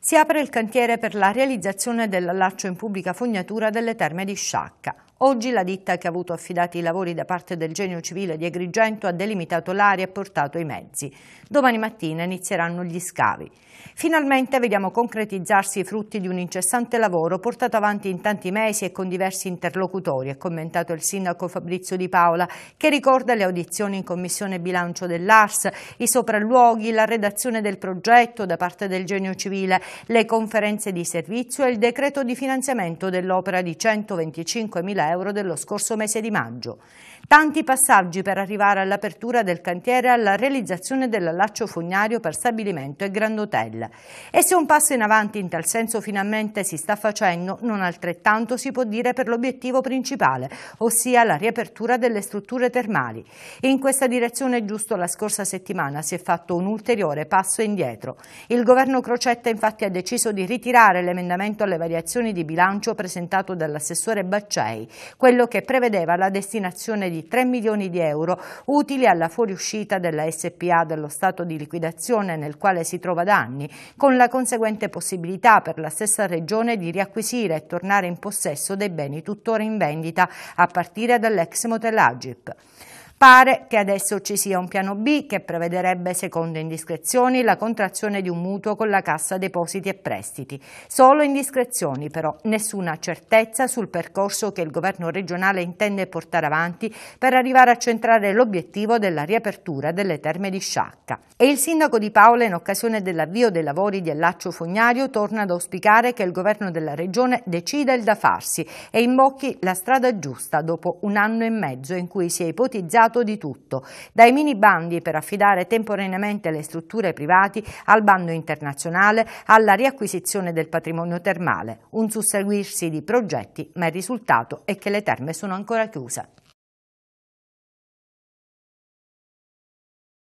Si apre il cantiere per la realizzazione dell'allaccio in pubblica fognatura delle terme di Sciacca. Oggi la ditta che ha avuto affidati i lavori da parte del genio civile di Agrigento ha delimitato l'area e portato i mezzi. Domani mattina inizieranno gli scavi. Finalmente vediamo concretizzarsi i frutti di un incessante lavoro portato avanti in tanti mesi e con diversi interlocutori, ha commentato il sindaco Fabrizio Di Paola, che ricorda le audizioni in commissione bilancio dell'ARS, i sopralluoghi, la redazione del progetto da parte del genio civile, le conferenze di servizio e il decreto di finanziamento dell'opera di 125.000 euro euro dello scorso mese di maggio. Tanti passaggi per arrivare all'apertura del cantiere e alla realizzazione dell'allaccio fognario per stabilimento e Grand Hotel. E se un passo in avanti in tal senso finalmente si sta facendo, non altrettanto si può dire per l'obiettivo principale, ossia la riapertura delle strutture termali. In questa direzione giusto la scorsa settimana si è fatto un ulteriore passo indietro. Il governo Crocetta infatti ha deciso di ritirare l'emendamento alle variazioni di bilancio presentato dall'assessore Baccei quello che prevedeva la destinazione di 3 milioni di euro utili alla fuoriuscita della SPA dallo stato di liquidazione nel quale si trova da anni, con la conseguente possibilità per la stessa regione di riacquisire e tornare in possesso dei beni tuttora in vendita a partire dall'ex motel Agip. Pare che adesso ci sia un piano B che prevederebbe, secondo indiscrezioni, la contrazione di un mutuo con la Cassa Depositi e Prestiti. Solo indiscrezioni però, nessuna certezza sul percorso che il governo regionale intende portare avanti per arrivare a centrare l'obiettivo della riapertura delle terme di Sciacca. E il sindaco di Paola, in occasione dell'avvio dei lavori di Allaccio Fognario, torna ad auspicare che il governo della regione decida il da farsi e imbocchi la strada giusta dopo un anno e mezzo in cui si è ipotizzato stato di tutto, dai mini bandi per affidare temporaneamente le strutture privati al bando internazionale alla riacquisizione del patrimonio termale, un susseguirsi di progetti, ma il risultato è che le terme sono ancora chiuse.